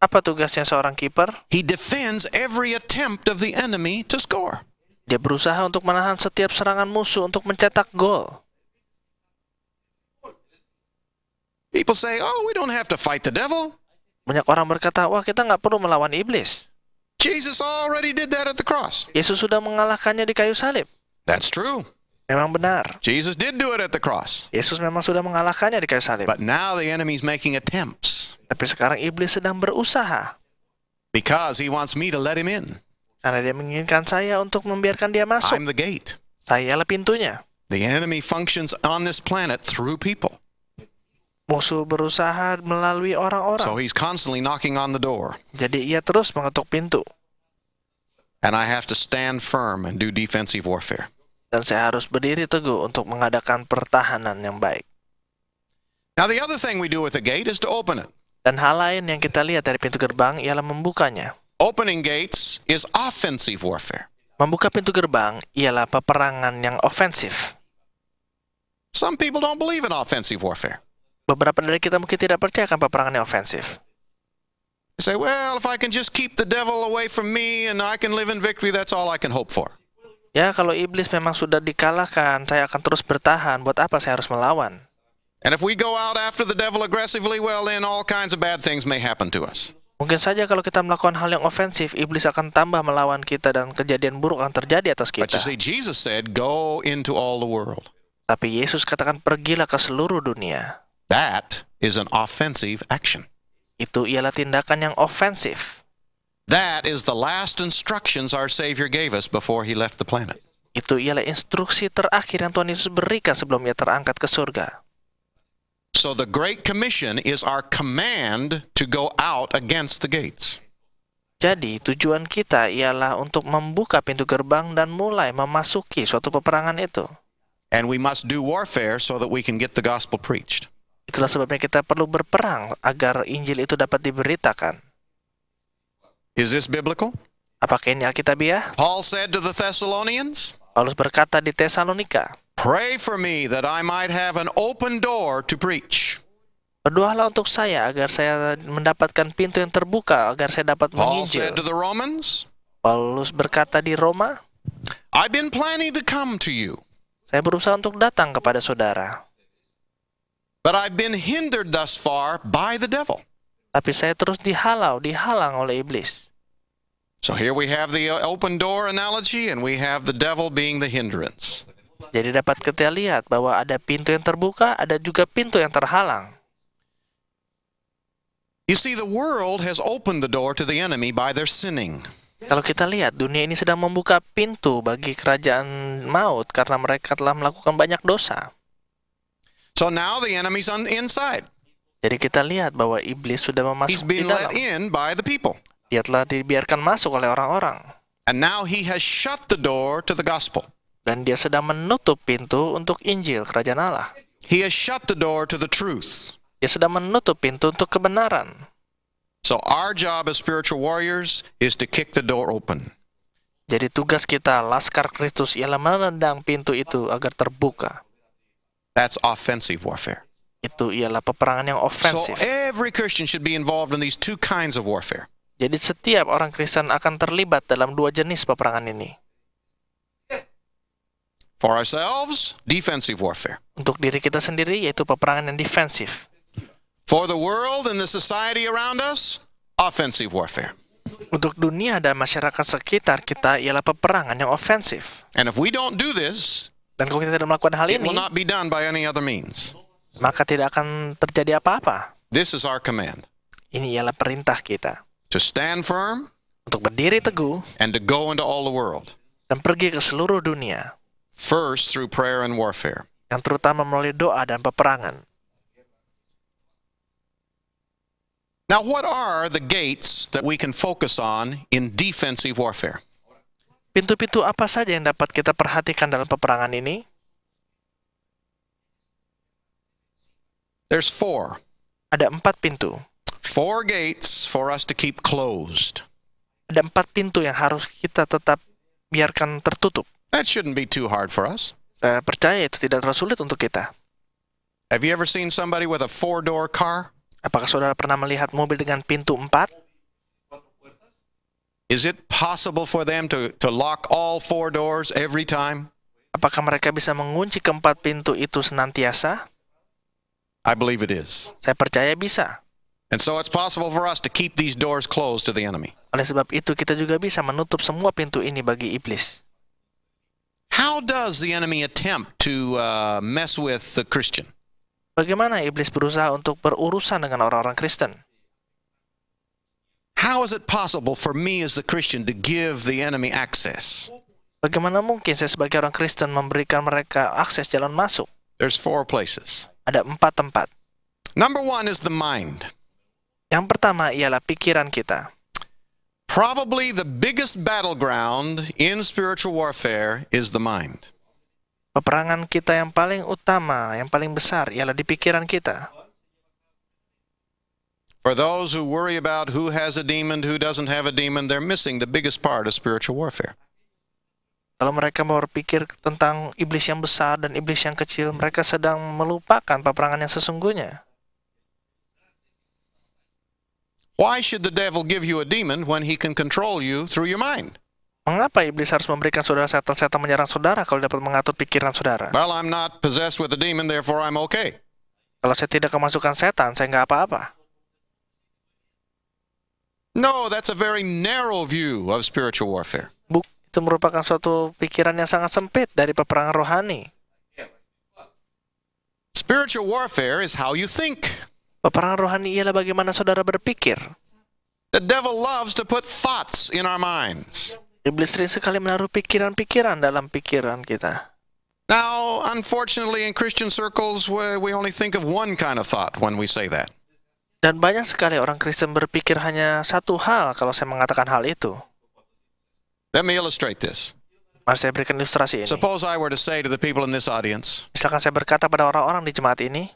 Apa tugasnya seorang kiper? He defends every attempt of the enemy to score. Dia berusaha untuk menahan setiap serangan musuh untuk mencetak gol. People say, "Oh, we don't have to fight the devil." Banyak orang berkata, "Wah, kita nggak perlu melawan iblis." Jesus already did that at the cross. Yesus sudah mengalahkannya di kayu salib. That's true memang benar. Jesus did do it at the cross. Yesus memang sudah mengalahkannya di kayu salib. But now the enemy is making attempts. Tapi sekarang iblis sedang berusaha. Because he wants me to let him in. Karena dia menginginkan saya untuk membiarkan dia masuk. I'm the gate. Saya adalah pintunya. The enemy functions on this planet through people. Musuh berusaha melalui orang-orang. So he's constantly knocking on the door. Jadi ia terus mengetuk pintu. And I have to stand firm and do defensive warfare dan saya harus berdiri teguh untuk mengadakan pertahanan yang baik. Now the other thing we do with a gate is to open it. Dan hal lain yang kita lihat dari pintu gerbang ialah membukanya. Opening gates is offensive warfare. Membuka pintu gerbang ialah peperangan yang ofensif. Some people don't believe in offensive warfare. Beberapa dari kita mungkin tidak percaya akan peperangan yang ofensif. say, well, if I can just keep the devil away from me and I can live in victory, that's all I can hope for. Ya, kalau iblis memang sudah dikalahkan, saya akan terus bertahan. Buat apa saya harus melawan? And if we go out after the devil aggressively, well then all kinds of bad things may happen to us. Mungkin saja kalau kita melakukan hal yang ofensif, iblis akan tambah melawan kita dan kejadian buruk akan terjadi atas kita. But you see, Jesus said, "Go into all the world." Tapi Yesus katakan, "Pergilah ke seluruh dunia." That is an offensive action. Itu ialah tindakan yang ofensif. That is the last instructions our Savior gave us before he left the planet. Itu ialah instruksi terakhir yang Tuhan Yesus berikan sebelum ia terangkat ke surga. So the Great Commission is our command to go out against the gates. Jadi tujuan kita ialah untuk membuka pintu gerbang dan mulai memasuki suatu peperangan itu. And we must do warfare so that we can get the gospel preached. Itulah sebabnya kita perlu berperang agar Injil itu dapat diberitakan. Is this biblical? Apakah ini Alkitabiah? Paul said to the Thessalonians, Paulus berkata di Tesalonika, Pray for me that I might have an open door to preach. Berdoalah untuk saya agar saya mendapatkan pintu yang terbuka agar saya dapat menginjil. Paul said to the Romans, Paulus berkata di Roma, I've been planning to come to you. Saya berusaha untuk datang kepada saudara. But I've been hindered thus far by the devil. Tapi saya terus dihalau, dihalang oleh iblis. So here we have the open door analogy and we have the devil being the hindrance. Jadi dapat kita lihat bahwa ada pintu yang terbuka, ada juga pintu yang terhalang. You see, the world has opened the door to the enemy by their sinning. Kalau kita lihat, dunia ini sedang membuka pintu bagi kerajaan maut karena mereka telah melakukan banyak dosa. So now the enemy's on the inside. Jadi kita lihat bahwa iblis sudah memasuki dalam. He's been let in by the people. Dia telah dibiarkan masuk oleh orang-orang. And now he has shut the door to the gospel. Dan dia sedang menutup pintu untuk Injil kerajaan Allah. He has shut the door to the truth. Dia sedang menutup pintu untuk kebenaran. So our job as spiritual warriors is to kick the door open. Jadi tugas kita laskar Kristus ialah menendang pintu itu agar terbuka. That's offensive warfare. Itu ialah peperangan yang ofensif. So every Christian should be involved in these two kinds of warfare. Jadi setiap orang Kristen akan terlibat dalam dua jenis peperangan ini. For ourselves, defensive warfare. Untuk diri kita sendiri yaitu peperangan yang defensif. For the world and the society around us, offensive warfare. Untuk dunia dan masyarakat sekitar kita ialah peperangan yang ofensif. And if we don't do this, dan kalau kita tidak melakukan hal ini, will not be done by any other means. Maka tidak akan terjadi apa-apa. This is our command. Ini ialah perintah kita to stand firm untuk berdiri teguh and to go into all the world dan pergi ke seluruh dunia first through prayer and warfare yang terutama melalui doa dan peperangan Now what are the gates that we can focus on in defensive warfare? Pintu-pintu apa saja yang dapat kita perhatikan dalam peperangan ini? There's four. Ada empat pintu. Four gates for us to keep closed. Ada empat pintu yang harus kita tetap biarkan tertutup. That shouldn't be too hard for us. Saya percaya itu tidak terlalu sulit untuk kita. Have you ever seen somebody with a four-door car? Apakah saudara pernah melihat mobil dengan pintu empat? Is it possible for them to, to lock all four doors every time? Apakah mereka bisa mengunci keempat pintu itu senantiasa? I believe it is. Saya percaya bisa. And so it's possible for us to keep these doors closed to the enemy. Oleh sebab itu kita juga bisa menutup semua pintu ini bagi iblis. How does the enemy attempt to uh, mess with the Christian? Bagaimana iblis berusaha untuk berurusan dengan orang-orang Kristen? How is it possible for me as the Christian to give the enemy access? Bagaimana mungkin saya sebagai orang Kristen memberikan mereka akses jalan masuk? There's four places. Ada empat tempat. Number one is the mind. Yang pertama ialah pikiran kita. Probably the biggest battleground in spiritual warfare is the mind. Peperangan kita yang paling utama, yang paling besar ialah di pikiran kita. For those who worry about who has a demon, who doesn't have a demon, they're missing the biggest part of spiritual warfare. Kalau mereka berpikir tentang iblis yang besar dan iblis yang kecil, mereka sedang melupakan peperangan yang sesungguhnya. Why should the devil give you a demon when he can control you through your mind? Mengapa iblis harus memberikan saudara setan-setan menyerang saudara kalau dapat mengatur pikiran saudara? Well, I'm not possessed with a demon, therefore I'm okay. Kalau saya tidak kemasukan setan, saya nggak apa-apa. No, that's a very narrow view of spiritual warfare. Buk, itu merupakan suatu pikiran yang sangat sempit dari peperangan rohani. Spiritual warfare is how you think. Peperangan rohani ialah bagaimana saudara berpikir. The devil loves to put thoughts in our minds. Iblis sering sekali menaruh pikiran-pikiran dalam pikiran kita. Now, unfortunately, in Christian circles, we only think of one kind of thought when we say that. Dan banyak sekali orang Kristen berpikir hanya satu hal kalau saya mengatakan hal itu. Let me illustrate this. Mari saya berikan ilustrasi ini. Suppose I were to say to the people in this audience. Misalkan saya berkata pada orang-orang di jemaat ini.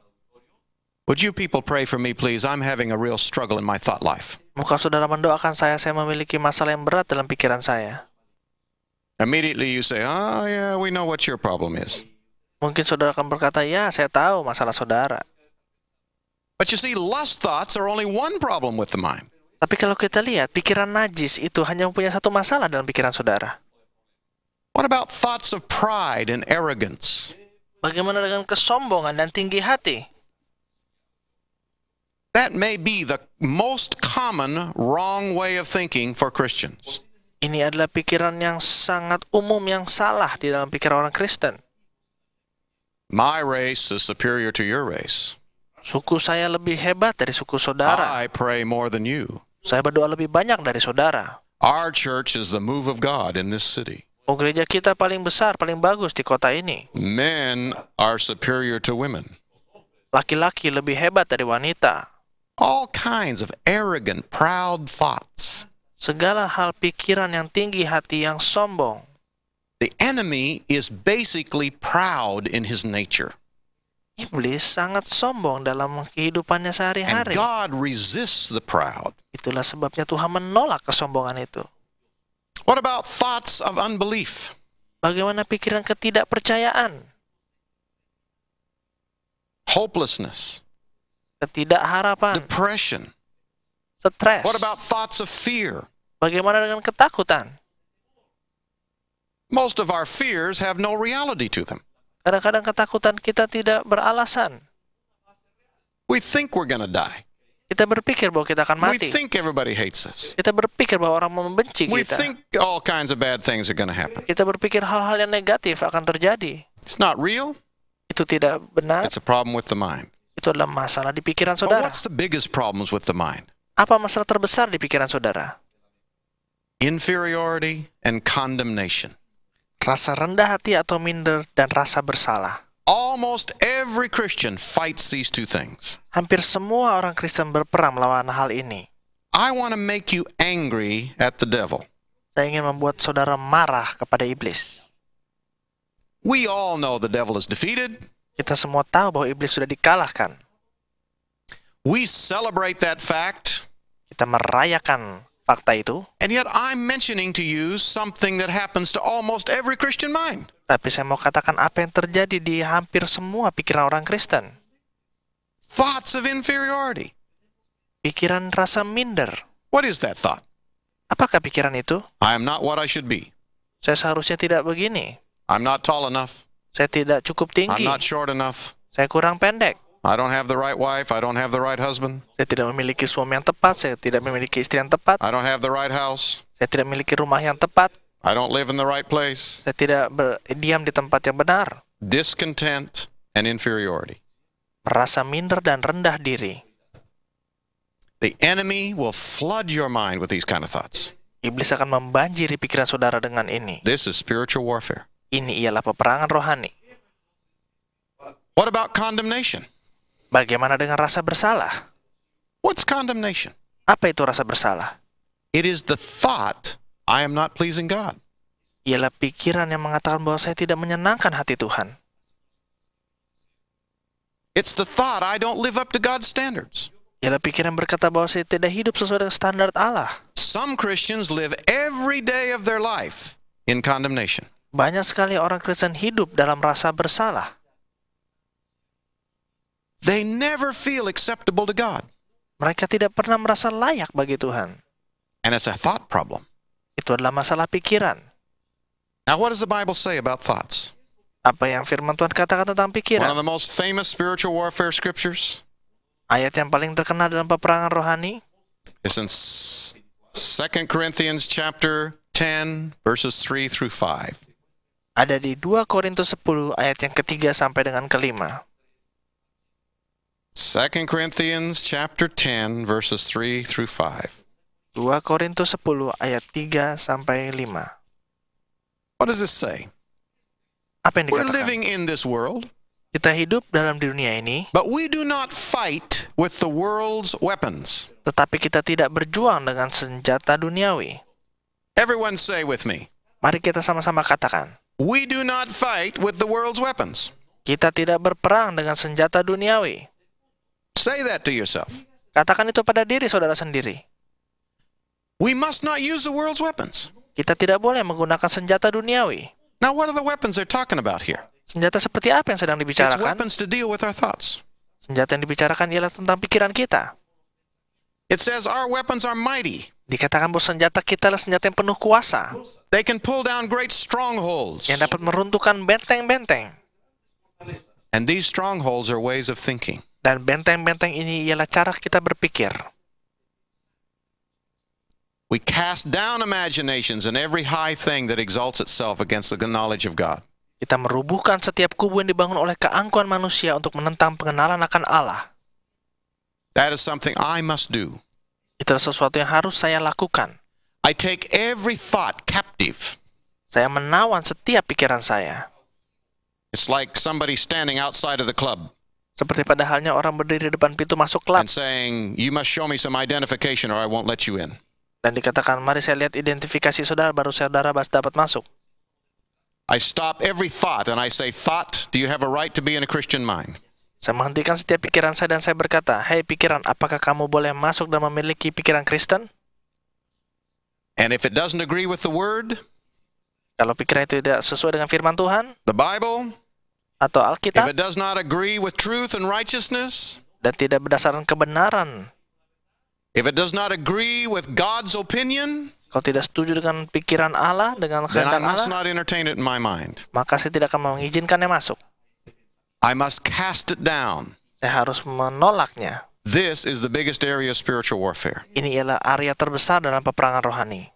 Would you people pray for me please? I'm having a real struggle in my thought life. Muka saudara mendoakan saya, saya memiliki masalah yang berat dalam pikiran saya. Immediately you say, "Ah, oh, yeah, we know what your problem is." Mungkin saudara akan berkata, "Ya, saya tahu masalah saudara." But you see, lust thoughts are only one problem with the mind. Tapi kalau kita lihat, pikiran najis itu hanya mempunyai satu masalah dalam pikiran saudara. What about thoughts of pride and arrogance? Bagaimana dengan kesombongan dan tinggi hati? that may be the most common wrong way of thinking for Christians. Ini adalah pikiran yang sangat umum yang salah di dalam pikiran orang Kristen. My race is superior to your race. Suku saya lebih hebat dari suku saudara. I pray more than you. Saya berdoa lebih banyak dari saudara. Our church is the move of God in this city. Oh, gereja kita paling besar, paling bagus di kota ini. Men are superior to women. Laki-laki lebih hebat dari wanita all kinds of arrogant, proud thoughts. Segala hal pikiran yang tinggi hati yang sombong. The enemy is basically proud in his nature. Iblis sangat sombong dalam kehidupannya sehari-hari. God resists the proud. Itulah sebabnya Tuhan menolak kesombongan itu. What about thoughts of unbelief? Bagaimana pikiran ketidakpercayaan? Hopelessness ketidakharapan, depression, stress. What about thoughts of fear? Bagaimana dengan ketakutan? Most of our fears have no reality to them. Kadang-kadang ketakutan kita tidak beralasan. We think we're gonna die. Kita berpikir bahwa kita akan mati. We think everybody hates us. Kita berpikir bahwa orang membenci kita. We think all kinds of bad things are gonna happen. Kita berpikir hal-hal yang negatif akan terjadi. It's not real. Itu tidak benar. It's a problem with the mind itu adalah masalah di pikiran saudara. What's the biggest problems with the mind? Apa masalah terbesar di pikiran saudara? Inferiority and condemnation. Rasa rendah hati atau minder dan rasa bersalah. Almost every Christian fights these two things. Hampir semua orang Kristen berperang melawan hal ini. I want to make you angry at the devil. Saya ingin membuat saudara marah kepada iblis. We all know the devil is defeated. Kita semua tahu bahwa iblis sudah dikalahkan. We celebrate that fact. Kita merayakan fakta itu. And yet I'm mentioning to you something that happens to almost every Christian mind. Tapi saya mau katakan apa yang terjadi di hampir semua pikiran orang Kristen. Thoughts of inferiority. Pikiran rasa minder. What is that thought? Apakah pikiran itu? I am not what I should be. Saya seharusnya tidak begini. I'm not tall enough. Saya tidak cukup tinggi. I'm not short enough. Saya kurang pendek. I don't have the right wife. I don't have the right husband. Saya tidak memiliki suami yang tepat. Saya tidak memiliki istri yang tepat. I don't have the right house. Saya tidak memiliki rumah yang tepat. I don't live in the right place. Saya tidak berdiam di tempat yang benar. Discontent and inferiority. Merasa minder dan rendah diri. The enemy will flood your mind with these kind of thoughts. Iblis akan membanjiri pikiran saudara dengan ini. This is spiritual warfare. Ini ialah peperangan rohani. What about condemnation? Bagaimana dengan rasa bersalah? What's condemnation? Apa itu rasa bersalah? It is the thought I am not pleasing God. Ialah pikiran yang mengatakan bahwa saya tidak menyenangkan hati Tuhan. It's the thought I don't live up to God's standards. Ialah pikiran berkata bahwa saya tidak hidup sesuai dengan standar Allah. Some Christians live every day of their life in condemnation. Banyak sekali orang Kristen hidup dalam rasa bersalah. They never feel acceptable to God. Mereka tidak pernah merasa layak bagi Tuhan. And it's a thought problem. Itu adalah masalah pikiran. Now what does the Bible say about thoughts? Apa yang firman Tuhan katakan tentang pikiran? One of the most famous spiritual warfare scriptures. Ayat yang paling terkenal dalam peperangan rohani. It's in 2 Corinthians chapter 10 verses 3 through 5 ada di 2 Korintus 10 ayat yang ketiga sampai dengan kelima. 2 Corinthians chapter 10 verses 3 through 5. 2 Korintus 10 ayat 3 sampai 5. What does this say? Apa yang dikatakan? We're living in this world. Kita hidup dalam dunia ini. But we do not fight with the world's weapons. Tetapi kita tidak berjuang dengan senjata duniawi. Everyone say with me. Mari kita sama-sama katakan. We do not fight with the world's weapons. Kita tidak berperang dengan senjata duniawi. Say that to yourself. Katakan itu pada diri saudara sendiri. We must not use the world's weapons. Kita tidak boleh menggunakan senjata duniawi. Now what are the weapons they're talking about here? Senjata seperti apa yang sedang dibicarakan? It's weapons to deal with our thoughts. Senjata yang dibicarakan ialah tentang pikiran kita. It says our weapons are mighty. Dikatakan bahwa senjata kita adalah senjata yang penuh kuasa. They can pull down great strongholds. Yang dapat meruntuhkan benteng-benteng. And these strongholds are ways of thinking. Dan benteng-benteng ini ialah cara kita berpikir. We cast down imaginations and every high thing that exalts itself against the knowledge of God. Kita merubuhkan setiap kubu yang dibangun oleh keangkuhan manusia untuk menentang pengenalan akan Allah. That is something I must do. Itu sesuatu yang harus saya lakukan. I take every thought captive. Saya menawan setiap pikiran saya. It's like somebody standing outside of the club. Seperti pada halnya orang berdiri di depan pintu masuk klub. And saying, you must show me some identification or I won't let you in. Dan dikatakan, mari saya lihat identifikasi saudara, baru saudara dapat masuk. I stop every thought and I say, thought, do you have a right to be in a Christian mind? Saya menghentikan setiap pikiran saya dan saya berkata, Hei pikiran, apakah kamu boleh masuk dan memiliki pikiran Kristen? And if it doesn't agree with the word, kalau pikiran itu tidak sesuai dengan firman Tuhan, the Bible, atau Alkitab, if it does not agree with truth and righteousness, dan tidak berdasarkan kebenaran, if it does not agree with God's opinion, kalau tidak setuju dengan pikiran Allah, dengan kehendak Allah, maka saya tidak akan mengizinkannya masuk. I must cast it down. Saya harus menolaknya. This is the biggest area of spiritual warfare. Ini ialah area terbesar dalam peperangan rohani.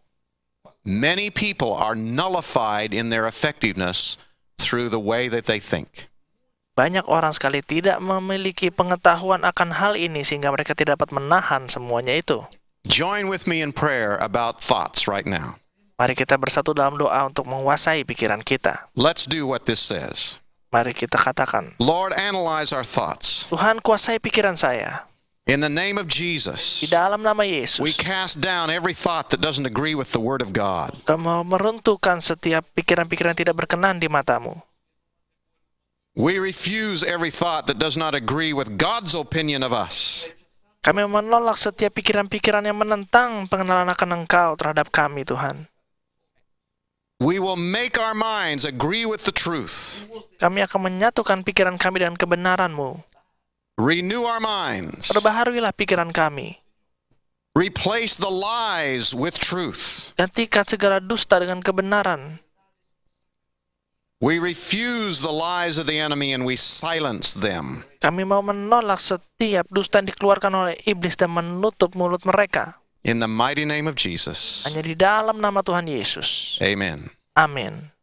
Many people are nullified in their effectiveness through the way that they think. Banyak orang sekali tidak memiliki pengetahuan akan hal ini sehingga mereka tidak dapat menahan semuanya itu. Join with me in prayer about thoughts right now. Mari kita bersatu dalam doa untuk menguasai pikiran kita. Let's do what this says. Mari kita katakan. Lord, analyze our thoughts. Tuhan kuasai pikiran saya. In the name of Jesus, di dalam nama Yesus, we cast down every thought that doesn't agree with the Word of God. Kamu meruntuhkan setiap pikiran-pikiran tidak berkenan di matamu. We refuse every thought that does not agree with God's opinion of us. Kami menolak setiap pikiran-pikiran yang menentang pengenalan akan Engkau terhadap kami, Tuhan. We will make our minds agree with the truth. Kami akan menyatukan pikiran kami dengan kebenaranmu. Renew our minds. Perbaharuilah pikiran kami. Replace the lies with truth. Gantikan segala dusta dengan kebenaran. We refuse the lies of the enemy and we silence them. Kami mau menolak setiap dusta yang dikeluarkan oleh iblis dan menutup mulut mereka. In the mighty name of Jesus. Hanya di dalam nama Tuhan Yesus. Amen. Amen.